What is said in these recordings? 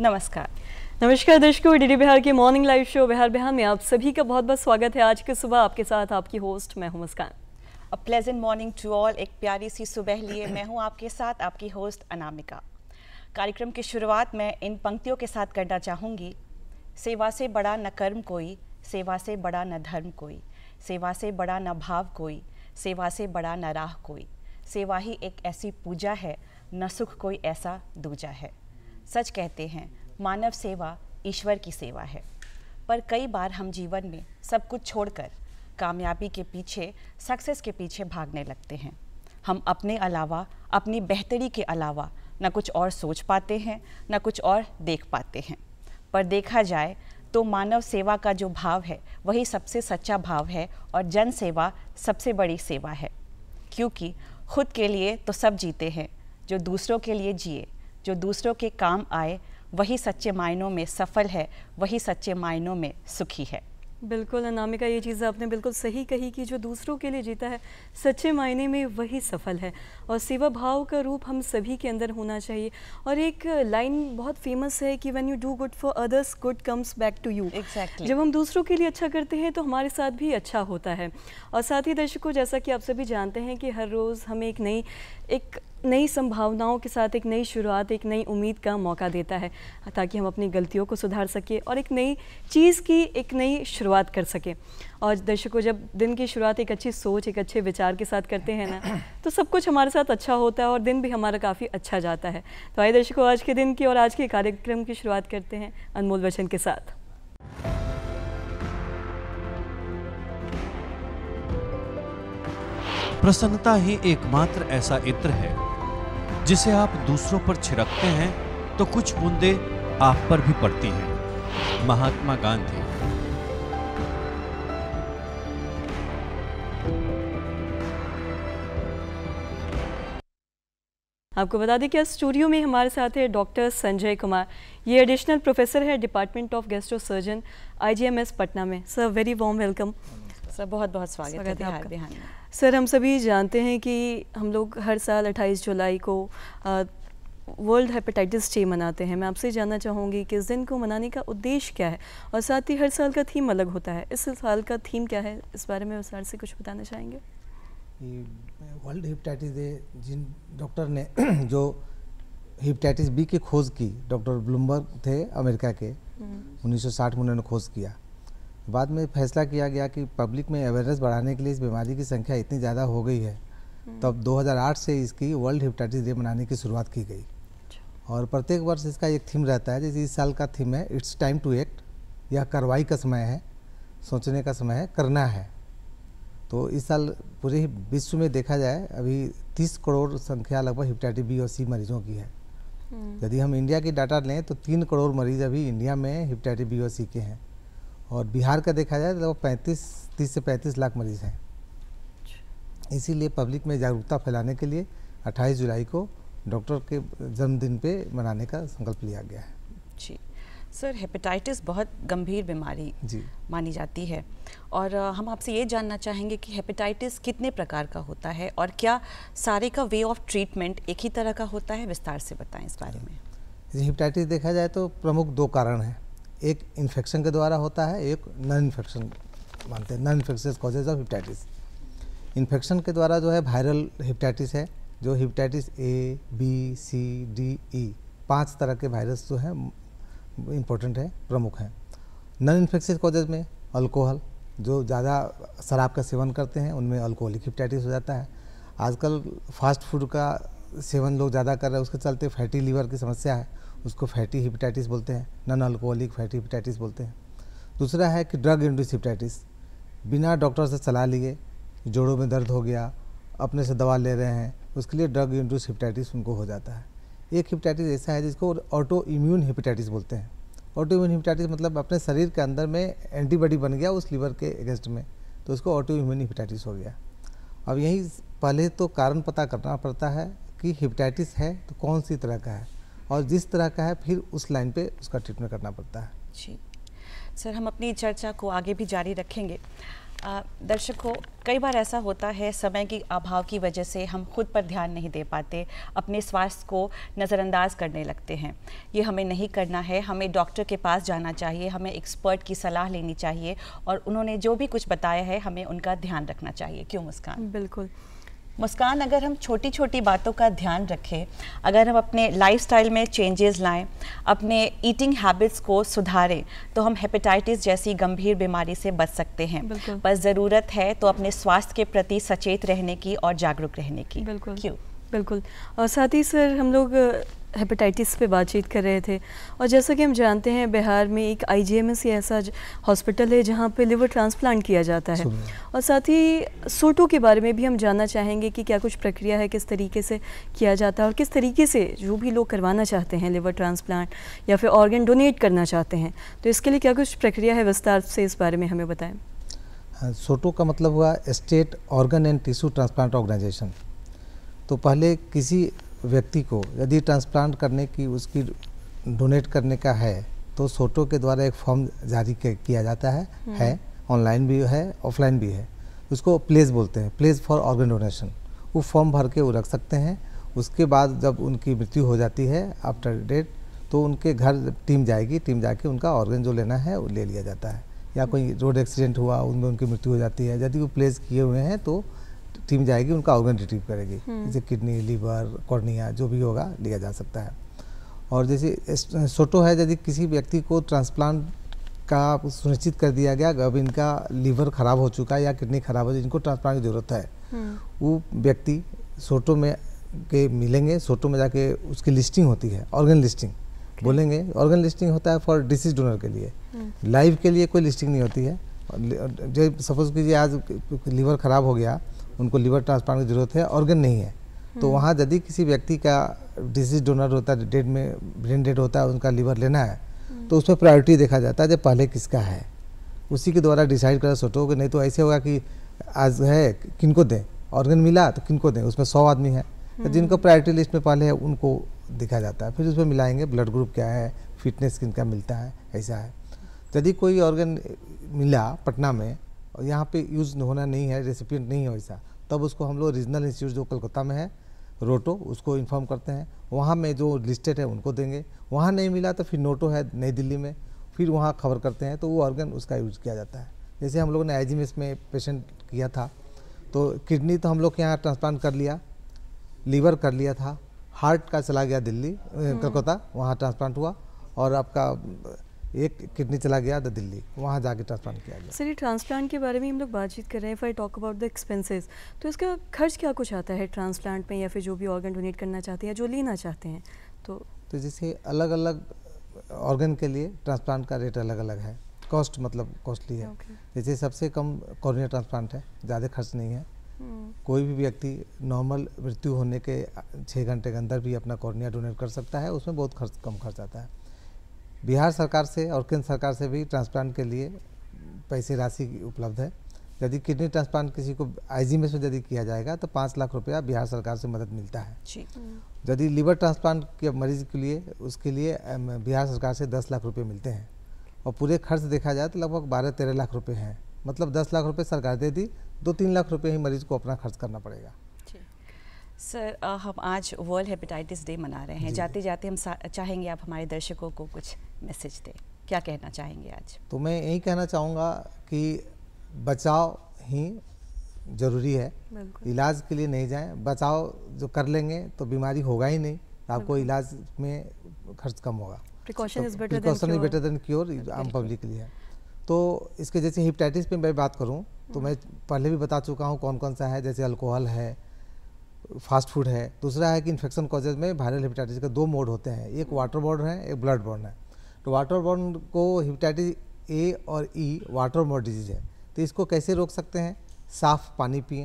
नमस्कार नमस्कार दर्शकों डी बिहार के morning live show Bihar Bihar में आप सभी का बहुत बहुत स्वागत है आज की सुबह आपके साथ आपकी होस्ट मैं हूं Muskan a pleasant morning to all एक प्यारी सी सुबह लिए मैं हूं आपके साथ आपकी होस्ट अनामिका कार्यक्रम की शुरुआत मैं इन पंक्तियों के साथ करना चाहूँगी सेवा से बड़ा न कर्म कोई सेवा से बड़ा न धर्म कोई सेवा से बड़ा न भाव कोई सेवा से बड़ा न राह कोई सेवा ही एक ऐसी पूजा है न सुख कोई ऐसा दूजा है सच कहते हैं मानव सेवा ईश्वर की सेवा है पर कई बार हम जीवन में सब कुछ छोड़कर कामयाबी के पीछे सक्सेस के पीछे भागने लगते हैं हम अपने अलावा अपनी बेहतरी के अलावा न कुछ और सोच पाते हैं न कुछ और देख पाते हैं पर देखा जाए तो मानव सेवा का जो भाव है वही सबसे सच्चा भाव है और जन सेवा सबसे बड़ी सेवा है क्योंकि खुद के लिए तो सब जीते हैं जो दूसरों के लिए जिए जो दूसरों के काम आए वही सच्चे मायनों में सफल है वही सच्चे मायनों में सुखी है बिल्कुल अनामिका ये चीज़ आपने बिल्कुल सही कही कि जो दूसरों के लिए जीता है सच्चे मायने में वही सफल है और सेवा भाव का रूप हम सभी के अंदर होना चाहिए और एक लाइन बहुत फेमस है कि when you do good for others good comes back to you exactly जब हम दूसरों के लिए अच्छा करते हैं तो हमारे साथ भी अच्छा होता है और साथ ही दर्शकों जैसा कि आप सभी जानते हैं कि हर रोज़ हमें एक नई एक नई संभावनाओं के साथ एक नई शुरुआत एक नई उम्मीद का मौका देता है ताकि हम अपनी गलतियों को सुधार सकें और एक नई चीज़ की एक नई शुरुआत कर सकें और दर्शकों जब दिन की शुरुआत एक अच्छी सोच एक अच्छे विचार के साथ करते हैं ना तो सब कुछ हमारे साथ अच्छा होता है और दिन भी हमारा काफ़ी अच्छा जाता है तो आइए दर्शकों आज के दिन की और आज के कार्यक्रम की शुरुआत करते हैं अनमोल वचन के साथ प्रसन्नता ही एकमात्र ऐसा इत्र है जिसे आप दूसरों पर छिड़कते हैं तो कुछ बूंदे आप पर भी पड़ती हैं महात्मा गांधी आपको बता दें कि स्टूडियो में हमारे साथ है डॉक्टर संजय कुमार ये एडिशनल प्रोफेसर है department of gastro surgeon IGMS Patna में sir very warm welcome sir बहुत बहुत स्वागत, स्वागत है आपका बिहार सर हम सभी जानते हैं कि हम लोग हर साल 28 जुलाई को वर्ल्ड हेपेटाइटिस डे मनाते हैं मैं आपसे जानना चाहूँगी कि इस दिन को मनाने का उद्देश्य क्या है और साथ ही हर साल का थीम अलग होता है इस साल का थीम क्या है इस बारे में विस्तार से कुछ बताना चाहेंगे वर्ल्ड हेपेटाइटिस डे जिन डॉक्टर ने जो हेपेटाइटिस बी की खोज की डॉक्टर ब्लूमबर्ग थे अमेरिका के 1960 हम्म। में उन्होंने खोज किया बाद में फैसला किया गया कि पब्लिक में अवेयरनेस बढ़ाने के लिए इस बीमारी की संख्या इतनी ज़्यादा हो गई है तो अब 2008 से इसकी वर्ल्ड हेपेटाइटिस डे मनाने की शुरुआत की गई अच्छा। और प्रत्येक वर्ष इसका एक थीम रहता है जैसे इस साल का थीम है इट्स टाइम टू एक्ट यह कार्रवाई का समय है सोचने का समय है करना है तो इस साल पूरे विश्व में देखा जाए अभी तीस करोड़ संख्या लगभग हिपटाइटिस बी और सी मरीजों की है हम्म। यदि हम इंडिया की डाटा लें तो तीन करोड़ मरीज अभी इंडिया में हिपटाइटिस बी और सी के हैं और बिहार का देखा जाए तो पैंतीस तीस से पैंतीस लाख मरीज हैं अच्छा। इसीलिए पब्लिक में जागरूकता फैलाने के लिए 28 जुलाई को डॉक्टर के जन्मदिन पे मनाने का संकल्प लिया गया है जी सर हेपेटाइटिस बहुत गंभीर बीमारी जी मानी जाती है और हम आपसे ये जानना चाहेंगे कि हेपेटाइटिस कितने प्रकार का होता है और क्या सारे का वे ऑफ ट्रीटमेंट एक ही तरह का होता है विस्तार से बताएं इस बारे में हेपेटाइटिस देखा जाए तो प्रमुख दो कारण हैं एक इन्फेक्शन के द्वारा होता है एक नॉन इन्फेक्शन मानते हैं non infectious causes of hepatitis infection के द्वारा जो है वायरल हिपटाइटिस है जो हिपटाइटिस A B C D E पांच तरह के वायरस जो है इम्पोर्टेंट है प्रमुख हैं नॉन इन्फेक्श कॉजेज में अल्कोहल जो ज़्यादा शराब का सेवन करते हैं उनमें अल्कोहलिक हिपटाइटिस हो जाता है आजकल फास्ट फूड का सेवन लोग ज़्यादा कर रहे हैं उसके चलते फैटी लीवर की समस्या है उसको फैटी हिपेटाइटिस बोलते हैं नॉन अल्कोहलिक फैटी हिपेटाइटिस बोलते हैं दूसरा है कि ड्रग इंड्यूस हिपेटाइटिस बिना डॉक्टर से सलाह लिए जोड़ों में दर्द हो गया अपने से दवा ले रहे हैं उसके लिए ड्रग इंड्यूस हिपेटाइटिस उनको हो जाता है एक हिपेटाइटिस ऐसा है जिसको ऑटो इम्यून हिपेटाइटिस बोलते हैं ऑटो इम्यून हिपेटाइटिस मतलब अपने शरीर के अंदर में एंटीबॉडी बन गया उस लीवर के अगेंस्ट में तो उसको ऑटो इम्यून हिपेटाइटिस हो गया अब यही पहले तो कारण पता करना पड़ता है कि हिपेटाइटिस है तो कौन सी तरह का है और जिस तरह का है फिर उस लाइन पे उसका ट्रीटमेंट करना पड़ता है जी सर हम अपनी चर्चा को आगे भी जारी रखेंगे दर्शकों कई बार ऐसा होता है समय के अभाव की वजह से हम खुद पर ध्यान नहीं दे पाते अपने स्वास्थ्य को नज़रअंदाज करने लगते हैं ये हमें नहीं करना है हमें डॉक्टर के पास जाना चाहिए हमें एक्सपर्ट की सलाह लेनी चाहिए और उन्होंने जो भी कुछ बताया है हमें उनका ध्यान रखना चाहिए क्यों मुस्कान बिल्कुल मुस्कान अगर हम छोटी छोटी बातों का ध्यान रखें अगर हम अपने लाइफस्टाइल में चेंजेस लाएं अपने ईटिंग हैबिट्स को सुधारें तो हम हेपेटाइटिस जैसी गंभीर बीमारी से बच सकते हैं बस ज़रूरत है तो अपने स्वास्थ्य के प्रति सचेत रहने की और जागरूक रहने की बिल्कुल क्यों बिल्कुल और साथ ही सर हम लोग हेपेटाइटिस पे बातचीत कर रहे थे और जैसा कि हम जानते हैं बिहार में एक आईजीएमएस ये ऐसा हॉस्पिटल है जहाँ पे लिवर ट्रांसप्लांट किया जाता है और साथ ही सोटो के बारे में भी हम जानना चाहेंगे कि क्या कुछ प्रक्रिया है किस तरीके से किया जाता है और किस तरीके से जो भी लोग करवाना चाहते हैं लिवर ट्रांसप्लांट या फिर ऑर्गन डोनेट करना चाहते हैं तो इसके लिए क्या कुछ प्रक्रिया है विस्तार से इस बारे में हमें बताएँ हाँ, सोटो का मतलब हुआ state organ and tissue transplant organisation तो पहले किसी व्यक्ति को यदि ट्रांसप्लांट करने की उसकी डोनेट करने का है तो सोटो के द्वारा एक फॉर्म जारी किया जाता है हम्म। है ऑनलाइन भी है ऑफलाइन भी है उसको प्लेस बोलते हैं प्लेस फॉर ऑर्गन डोनेशन वो फॉर्म भर के वो रख सकते हैं उसके बाद जब उनकी मृत्यु हो जाती है आफ्टर डेट तो उनके घर टीम जाएगी टीम जाके उनका ऑर्गन जो लेना है वो ले लिया जाता है या कोई रोड एक्सीडेंट हुआ उनमें उनकी मृत्यु हो जाती है यदि वो प्लेस किए हुए हैं तो टीम जाएगी उनका ऑर्गन रिट्रीव करेगी हम्म। जैसे किडनी लीवर कॉर्निया जो भी होगा लिया जा सकता है और जैसे सोटो है यदि किसी व्यक्ति को ट्रांसप्लांट का सुनिश्चित कर दिया गया अब इनका लीवर खराब हो चुका है या किडनी खराब हो चुकी इनको ट्रांसप्लांट की ज़रूरत है हम्म। वो व्यक्ति सोटो में के मिलेंगे सोटो में जाके उसकी लिस्टिंग होती है ऑर्गन लिस्टिंग बोलेंगे ऑर्गन लिस्टिंग होता है फॉर डिसीज डोनर के लिए लाइव हम्म। के लिए कोई लिस्टिंग नहीं होती है जो सपोज कीजिए आज लीवर ख़राब हो गया उनको लीवर ट्रांसप्लांट की ज़रूरत है ऑर्गन नहीं है तो हम्म। वहाँ यदि किसी व्यक्ति का डिजीज डोनर होता है डेड में ब्रेन डेड होता है उनका लीवर लेना है हम्म। तो उसमें प्रायोरिटी देखा जाता है जब पहले किसका है उसी के द्वारा डिसाइड करा सोचोगे नहीं तो ऐसे होगा कि आज है किन को दें ऑर्गन मिला तो किनको दें उसमें सौ आदमी है तो हम्म। जिनको प्रायोरिटी लिस्ट में पहले है उनको देखा जाता है फिर उसमें मिलाएंगे ब्लड ग्रुप क्या है फिटनेस किन का मिलता है ऐसा है तो यदि कोई ऑर्गन मिला पटना में और यहाँ पे यूज़ होना नहीं है रेसिपियट नहीं है ऐसा तब उसको हम लोग रीजनल इंस्टीट्यूट जो कलकत्ता में है रोटो उसको इन्फॉर्म करते हैं वहाँ में जो लिस्टेड है उनको देंगे वहाँ नहीं मिला तो फिर नोटो है नई दिल्ली में फिर वहाँ खबर करते हैं तो वो ऑर्गन उसका यूज किया जाता है जैसे हम लोगों ने आई में पेशेंट किया था तो किडनी तो हम लोग के यहाँ ट्रांसप्लांट कर लिया लीवर कर लिया था हार्ट का चला गया दिल्ली हम्म। कलकत्ता वहाँ ट्रांसप्लांट हुआ और आपका एक किडनी चला गया था दिल्ली वहाँ जाके ट्रांसप्लांट किया गया सर ये ट्रांसप्लांट के बारे में हम लोग बातचीत कर रहे हैं if talk about the expenses तो इसका खर्च क्या कुछ आता है ट्रांसप्लांट में या फिर जो भी ऑर्गन डोनेट करना चाहते हैं जो लेना चाहते हैं तो तो जैसे अलग अलग ऑर्गन के लिए ट्रांसप्लांट का रेट अलग अलग है कॉस्ट मतलब कॉस्टली है okay. जैसे सबसे कम कॉर्निया ट्रांसप्लांट है ज़्यादा खर्च नहीं है hmm. कोई भी व्यक्ति नॉर्मल मृत्यु होने के छः घंटे के अंदर भी अपना कॉर्निया डोनेट कर सकता है उसमें बहुत खर्च कम खर्च आता है बिहार सरकार से और केंद्र सरकार से भी ट्रांसप्लांट के लिए पैसे राशि उपलब्ध है यदि किडनी ट्रांसप्लांट किसी को आई में से यदि किया जाएगा तो पाँच लाख रुपया बिहार सरकार से मदद मिलता है यदि लीवर ट्रांसप्लांट के मरीज के लिए उसके लिए बिहार सरकार से दस लाख रुपये मिलते हैं और पूरे खर्च देखा जाए तो लगभग बारह तेरह लाख रुपये हैं मतलब दस लाख रुपये सरकार दे दी दो तो तीन लाख रुपये ही मरीज को अपना खर्च करना पड़ेगा सर हम आज वर्ल्ड हेपेटाइटिस डे मना रहे हैं जाते जाते हम चाहेंगे आप हमारे दर्शकों को कुछ मैसेज दें क्या कहना चाहेंगे आज तो मैं यही कहना चाहूँगा कि बचाव ही जरूरी है इलाज के लिए नहीं जाएं बचाव जो कर लेंगे तो बीमारी होगा ही नहीं आपको इलाज में खर्च कम होगा precaution is better than cure आम पब्लिक के लिए तो इसके जैसे हिपटाइटिस पे मैं बात करूँ तो मैं हम्म। पहले भी बता चुका हूँ कौन कौन सा है जैसे अल्कोहल है फास्ट फूड है दूसरा है कि इन्फेक्शन कॉजेज में वायरल हेपेटाइटिस के दो मोड होते हैं एक वाटर हम्म। बॉर्डर है एक ब्लड बॉर्डर है तो वाटर बॉर्न को हिपटाइटिस ए और E e, water borne disease है तो इसको कैसे रोक सकते हैं साफ़ पानी पिए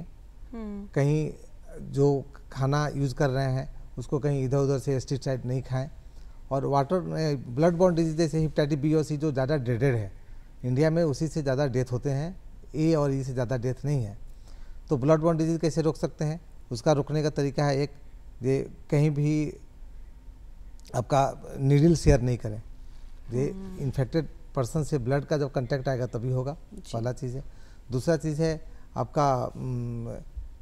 हम्म। कहीं जो खाना यूज़ कर रहे हैं उसको कहीं इधर उधर से पेस्टिसाइड नहीं खाएं और वाटर ब्लड बॉर्न डिजीज जैसे हिपटाइटिस बी और सी जो ज़्यादा डेडेड है इंडिया में उसी से ज़्यादा डेथ होते हैं ए और ई e से ज़्यादा डेथ नहीं है तो ब्लड बॉर्न डिजीज कैसे रोक सकते हैं उसका रोकने का तरीका है एक ये कहीं भी आपका निडिल शेयर नहीं करें ये इन्फेक्टेड पर्सन से ब्लड का जब कंटेक्ट आएगा तभी होगा पहला चीज़ है दूसरा चीज़ है आपका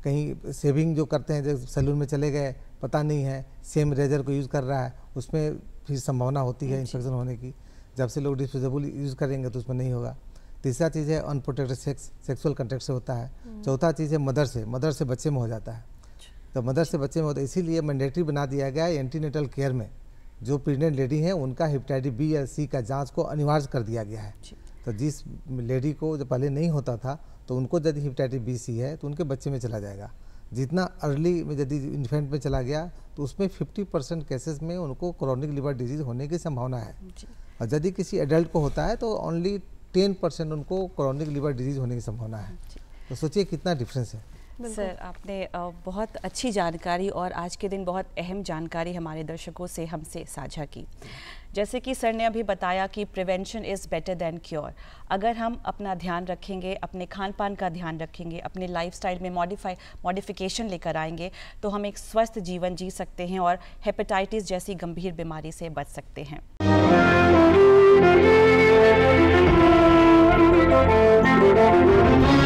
कहीं सेविंग जो करते हैं जब सैलून में चले गए पता नहीं है सेम रेजर को यूज़ कर रहा है उसमें फिर संभावना होती है इन्फेक्शन होने की जब से लोग डिस्पोजेबल यूज़ करेंगे तो उसमें नहीं होगा तीसरा चीज़ है अनप्रोटेक्टेड सेक्स सेक्सुअल कंटेक्ट से होता है हम्म। चौथा चीज़ है मदर से मदर से बच्चे में हो जाता है तो अच्छा। मदर से बच्चे में होता तो है इसीलिए मैंडेटरी बना दिया गया है एंटीनेटल केयर में जो प्रेग्नेंट लेडी हैं उनका हेपेटाइटिस बी या सी का जांच को अनिवार्य कर दिया गया है तो जिस लेडी को जब पहले नहीं होता था तो उनको यदि हेपेटाइटिस बी सी है तो उनके बच्चे में चला जाएगा जितना अर्ली में यदि इन्फेंट में चला गया तो उसमें 50 परसेंट केसेस में उनको क्रॉनिक लिवर डिजीज होने की संभावना है और यदि किसी एडल्ट को होता है तो ओनली टेन परसेंट उनको क्रॉनिक लिवर डिजीज होने की संभावना है तो सोचिए कितना डिफरेंस है सर आपने बहुत अच्छी जानकारी और आज के दिन बहुत अहम जानकारी हमारे दर्शकों से हमसे साझा की जैसे कि सर ने अभी बताया कि prevention is better than cure अगर हम अपना ध्यान रखेंगे अपने खान पान का ध्यान रखेंगे अपने लाइफस्टाइल में मॉडिफाई मॉडिफिकेशन लेकर आएंगे तो हम एक स्वस्थ जीवन जी सकते हैं और हेपेटाइटिस जैसी गंभीर बीमारी से बच सकते हैं Thank you.